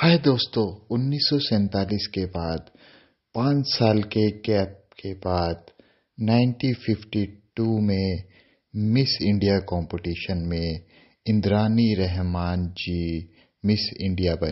हाय दोस्तों उन्नीस के बाद पाँच साल के गैप के बाद 1952 में मिस इंडिया कंपटीशन में इंद्रानी रहमान जी मिस इंडिया बनी